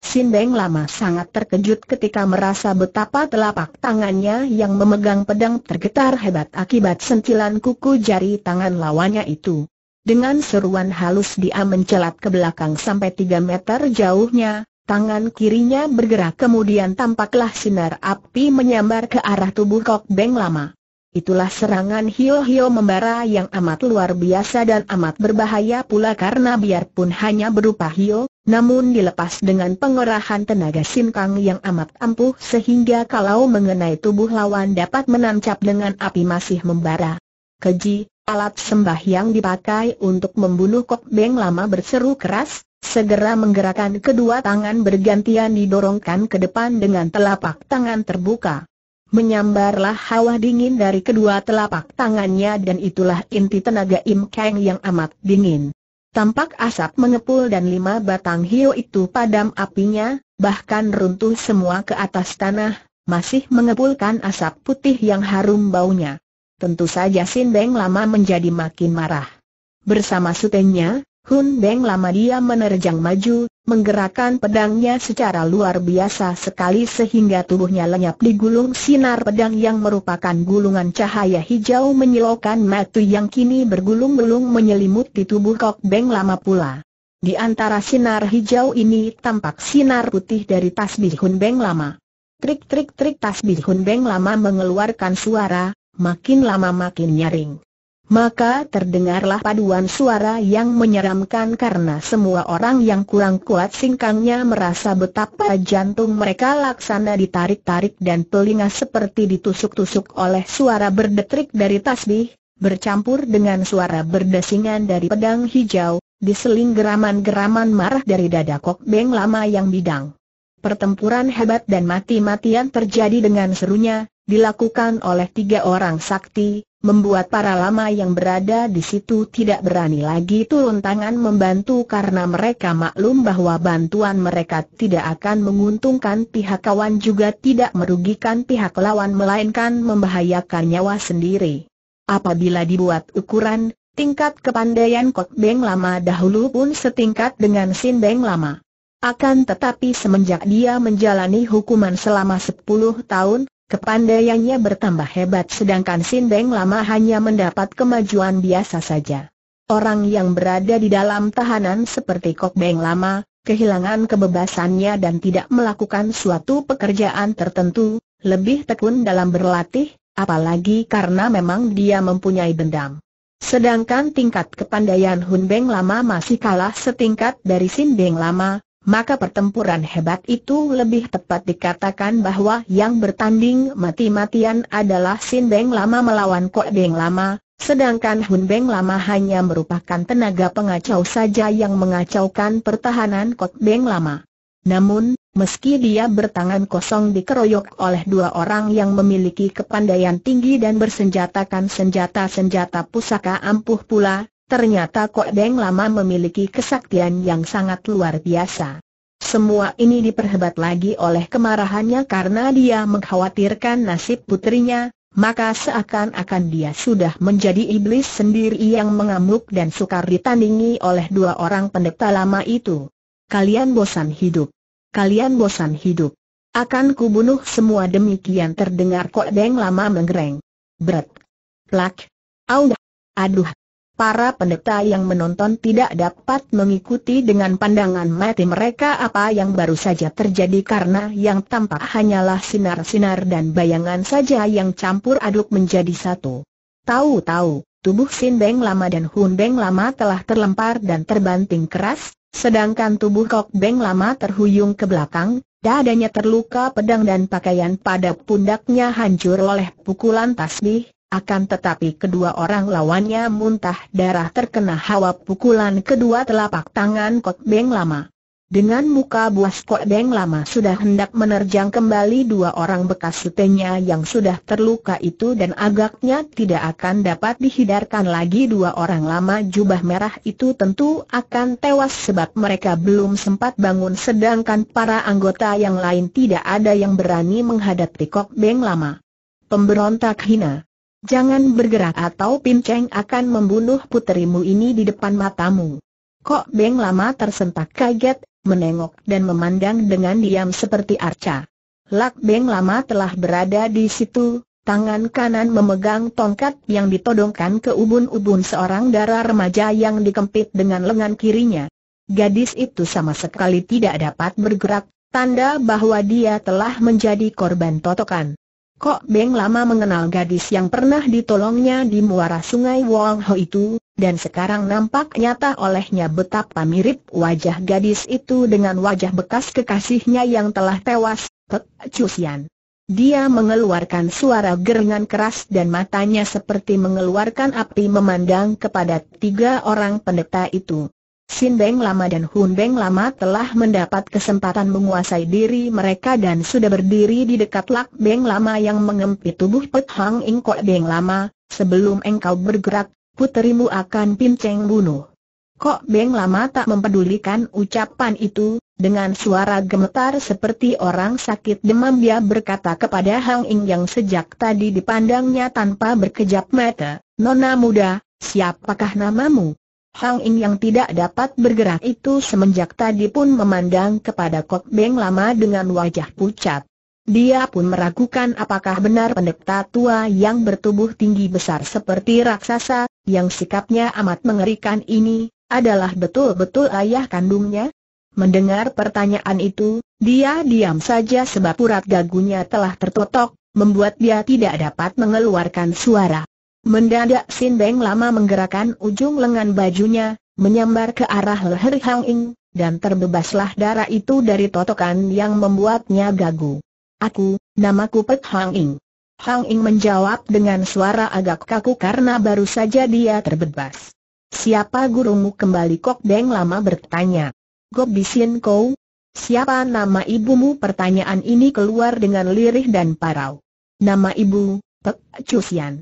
Sin Beng lama sangat terkejut ketika merasa betapa telapak tangannya yang memegang pedang tergetar hebat akibat sentilan kuku jari tangan lawannya itu. Dengan seruan halus dia mencelat ke belakang sampai 3 meter jauhnya, tangan kirinya bergerak kemudian tampaklah sinar api menyambar ke arah tubuh Kok Beng lama. Itulah serangan Hio-Hio membara yang amat luar biasa dan amat berbahaya pula karena biarpun hanya berupa Hio, namun dilepas dengan pengerahan tenaga sinkang yang amat ampuh sehingga kalau mengenai tubuh lawan dapat menancap dengan api masih membara. Keji, alat sembah yang dipakai untuk membunuh Kok Beng lama berseru keras, segera menggerakkan kedua tangan bergantian didorongkan ke depan dengan telapak tangan terbuka. Menyambarlah hawa dingin dari kedua telapak tangannya dan itulah inti tenaga Im Kang yang amat dingin. Tampak asap mengepul dan lima batang hiu itu padam apinya, bahkan runtuh semua ke atas tanah, masih mengepulkan asap putih yang harum baunya. Tentu saja Sin Beng Lama menjadi makin marah. Bersama sutennya, Hun Beng Lama dia menerjang maju, menggerakkan pedangnya secara luar biasa sekali sehingga tubuhnya lenyap di gulung sinar pedang yang merupakan gulungan cahaya hijau menyilaukan matu yang kini bergulung-gulung menyelimuti tubuh Kok Beng lama pula. Di antara sinar hijau ini tampak sinar putih dari tasbih Hun Beng lama. Trik-trik-trik tasbih Hun Beng lama mengeluarkan suara, makin lama makin nyaring maka terdengarlah paduan suara yang menyeramkan karena semua orang yang kurang kuat singkangnya merasa betapa jantung mereka laksana ditarik-tarik dan telinga seperti ditusuk-tusuk oleh suara berdetrik dari tasbih, bercampur dengan suara berdesingan dari pedang hijau, diseling geraman-geraman marah dari dada kok beng lama yang bidang. Pertempuran hebat dan mati-matian terjadi dengan serunya, dilakukan oleh tiga orang sakti, membuat para lama yang berada di situ tidak berani lagi turun tangan membantu karena mereka maklum bahwa bantuan mereka tidak akan menguntungkan pihak kawan juga tidak merugikan pihak lawan melainkan membahayakan nyawa sendiri. Apabila dibuat ukuran, tingkat kepandaian Kok Beng lama dahulu pun setingkat dengan Sin Beng lama. Akan tetapi semenjak dia menjalani hukuman selama 10 tahun, Kepandaiannya bertambah hebat sedangkan Sindeng lama hanya mendapat kemajuan biasa saja. Orang yang berada di dalam tahanan seperti Kok Beng lama, kehilangan kebebasannya dan tidak melakukan suatu pekerjaan tertentu, lebih tekun dalam berlatih, apalagi karena memang dia mempunyai dendam. Sedangkan tingkat kepandaian Hun Beng lama masih kalah setingkat dari Sin Beng lama, maka pertempuran hebat itu lebih tepat dikatakan bahwa yang bertanding mati-matian adalah Sin Beng Lama melawan Kok Beng Lama, sedangkan Hun Beng Lama hanya merupakan tenaga pengacau saja yang mengacaukan pertahanan Kok Beng Lama. Namun, meski dia bertangan kosong dikeroyok oleh dua orang yang memiliki kepandaian tinggi dan bersenjatakan senjata-senjata pusaka ampuh pula, Ternyata Kok Deng lama memiliki kesaktian yang sangat luar biasa. Semua ini diperhebat lagi oleh kemarahannya karena dia mengkhawatirkan nasib putrinya, maka seakan-akan dia sudah menjadi iblis sendiri yang mengamuk dan sukar ditandingi oleh dua orang pendeta lama itu. Kalian bosan hidup. Kalian bosan hidup. Akan kubunuh semua demikian terdengar Kok Deng lama menggereng. Berat. Plak. Audah. Aduh para pendeta yang menonton tidak dapat mengikuti dengan pandangan mati mereka apa yang baru saja terjadi karena yang tampak hanyalah sinar-sinar dan bayangan saja yang campur aduk menjadi satu. Tahu-tahu, tubuh Sin Beng Lama dan Hun Beng Lama telah terlempar dan terbanting keras, sedangkan tubuh Kok Beng Lama terhuyung ke belakang, dadanya terluka pedang dan pakaian pada pundaknya hancur oleh pukulan tasbih, akan tetapi kedua orang lawannya muntah darah terkena hawa pukulan kedua telapak tangan Kot Beng Lama. Dengan muka buas Kot Beng Lama sudah hendak menerjang kembali dua orang bekas sutenya yang sudah terluka itu dan agaknya tidak akan dapat dihidarkan lagi dua orang lama jubah merah itu tentu akan tewas sebab mereka belum sempat bangun sedangkan para anggota yang lain tidak ada yang berani menghadapi Kok Beng Lama. Pemberontak hina Jangan bergerak atau Pinceng akan membunuh puterimu ini di depan matamu. Kok Beng lama tersentak kaget, menengok dan memandang dengan diam seperti arca. Lak Beng lama telah berada di situ, tangan kanan memegang tongkat yang ditodongkan ke ubun-ubun seorang darah remaja yang dikempit dengan lengan kirinya. Gadis itu sama sekali tidak dapat bergerak, tanda bahwa dia telah menjadi korban totokan. Kok Beng lama mengenal gadis yang pernah ditolongnya di muara sungai Wong Ho itu, dan sekarang nampak nyata olehnya betapa mirip wajah gadis itu dengan wajah bekas kekasihnya yang telah tewas, Pek Cusian. Dia mengeluarkan suara gerengan keras dan matanya seperti mengeluarkan api memandang kepada tiga orang pendeta itu. Sin Beng Lama dan Hun Beng Lama telah mendapat kesempatan menguasai diri mereka dan sudah berdiri di dekat Lak Beng Lama yang mengempit tubuh Pet Hang Ing Kok Beng Lama, sebelum engkau bergerak, puterimu akan pinceng bunuh. Kok Beng Lama tak mempedulikan ucapan itu, dengan suara gemetar seperti orang sakit demam dia berkata kepada Hang Ing yang sejak tadi dipandangnya tanpa berkejap mata, Nona muda, siapakah namamu? Hang Ing yang tidak dapat bergerak itu semenjak tadi pun memandang kepada Kok Beng lama dengan wajah pucat. Dia pun meragukan apakah benar pendeta tua yang bertubuh tinggi besar seperti raksasa, yang sikapnya amat mengerikan ini, adalah betul-betul ayah kandungnya? Mendengar pertanyaan itu, dia diam saja sebab urat dagunya telah tertotok, membuat dia tidak dapat mengeluarkan suara. Mendadak Sin Beng lama menggerakkan ujung lengan bajunya, menyambar ke arah leher Hang Ing, dan terbebaslah darah itu dari totokan yang membuatnya gagu. Aku, namaku Pek Hang Ing. Hang Ing menjawab dengan suara agak kaku karena baru saja dia terbebas. Siapa gurumu kembali Kok Beng lama bertanya. Sin Kou. Siapa nama ibumu? Pertanyaan ini keluar dengan lirih dan parau. Nama ibu, Pek Cusian.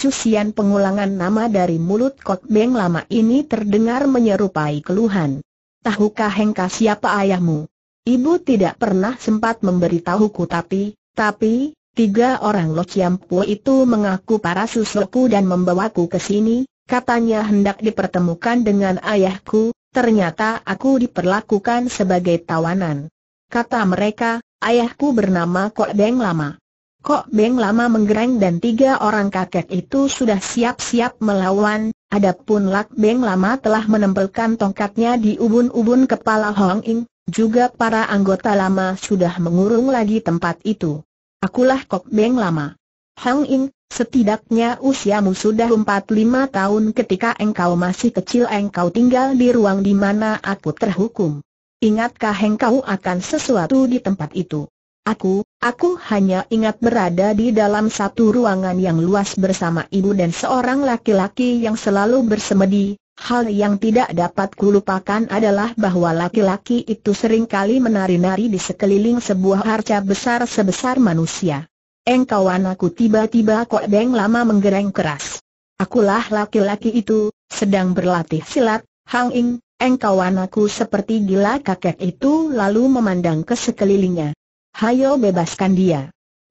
Cusian pengulangan nama dari mulut Kok Beng lama ini terdengar menyerupai keluhan. Tahukah Hengka siapa ayahmu? Ibu tidak pernah sempat memberitahuku tapi, tapi, tiga orang Lo Pu itu mengaku para susuku dan membawaku ke sini, katanya hendak dipertemukan dengan ayahku, ternyata aku diperlakukan sebagai tawanan. Kata mereka, ayahku bernama Kok Beng Lama. Kok Beng lama menggereng dan tiga orang kakek itu sudah siap-siap melawan, adapun Lak Beng lama telah menempelkan tongkatnya di ubun-ubun kepala Hong Ing, juga para anggota lama sudah mengurung lagi tempat itu. Akulah Kok Beng lama. Hong Ing, setidaknya usiamu sudah 45 tahun ketika engkau masih kecil engkau tinggal di ruang di mana aku terhukum. Ingatkah engkau akan sesuatu di tempat itu? Aku, aku hanya ingat berada di dalam satu ruangan yang luas bersama ibu dan seorang laki-laki yang selalu bersemedi. Hal yang tidak dapat kulupakan adalah bahwa laki-laki itu sering kali menari-nari di sekeliling sebuah harca besar sebesar manusia. Engkau anakku tiba-tiba kok deng lama menggereng keras. Akulah laki-laki itu, sedang berlatih silat, Hang Ing, engkau anakku seperti gila kakek itu lalu memandang ke sekelilingnya. Hayo bebaskan dia.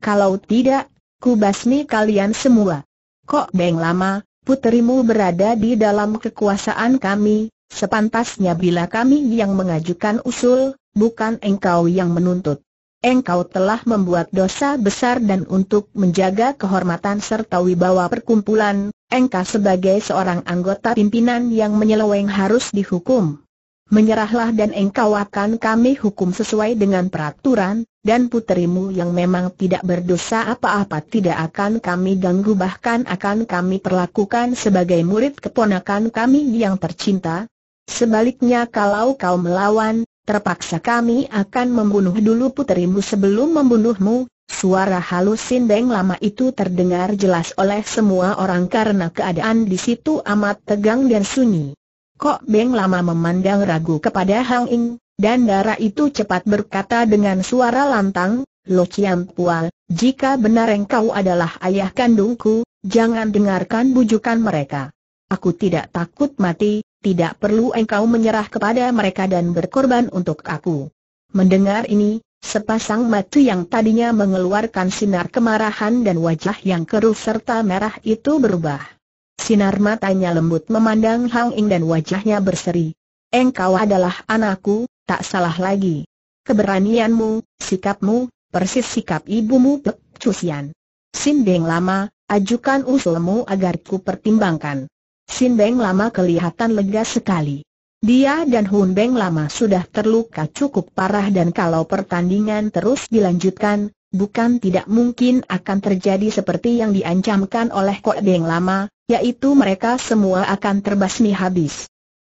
Kalau tidak, kubasmi kalian semua. Kok Beng Lama, puterimu berada di dalam kekuasaan kami, sepantasnya bila kami yang mengajukan usul, bukan engkau yang menuntut. Engkau telah membuat dosa besar dan untuk menjaga kehormatan serta wibawa perkumpulan, engkau sebagai seorang anggota pimpinan yang menyeleweng harus dihukum menyerahlah dan engkau akan kami hukum sesuai dengan peraturan, dan puterimu yang memang tidak berdosa apa-apa tidak akan kami ganggu bahkan akan kami perlakukan sebagai murid keponakan kami yang tercinta. Sebaliknya kalau kau melawan, terpaksa kami akan membunuh dulu puterimu sebelum membunuhmu. Suara halus Sindeng lama itu terdengar jelas oleh semua orang karena keadaan di situ amat tegang dan sunyi. Kok Beng lama memandang ragu kepada Hang Ing, dan darah itu cepat berkata dengan suara lantang, Lo Chiam Pual, jika benar engkau adalah ayah kandungku, jangan dengarkan bujukan mereka. Aku tidak takut mati, tidak perlu engkau menyerah kepada mereka dan berkorban untuk aku. Mendengar ini, sepasang mata yang tadinya mengeluarkan sinar kemarahan dan wajah yang keruh serta merah itu berubah. Sinar matanya lembut memandang Hang Ing dan wajahnya berseri. Engkau adalah anakku, tak salah lagi. Keberanianmu, sikapmu, persis sikap ibumu Pek Cusian. Sindeng lama, ajukan usulmu agar ku pertimbangkan. Sindeng lama kelihatan lega sekali. Dia dan Hun Beng lama sudah terluka cukup parah dan kalau pertandingan terus dilanjutkan, bukan tidak mungkin akan terjadi seperti yang diancamkan oleh Kok Beng lama, yaitu mereka semua akan terbasmi habis.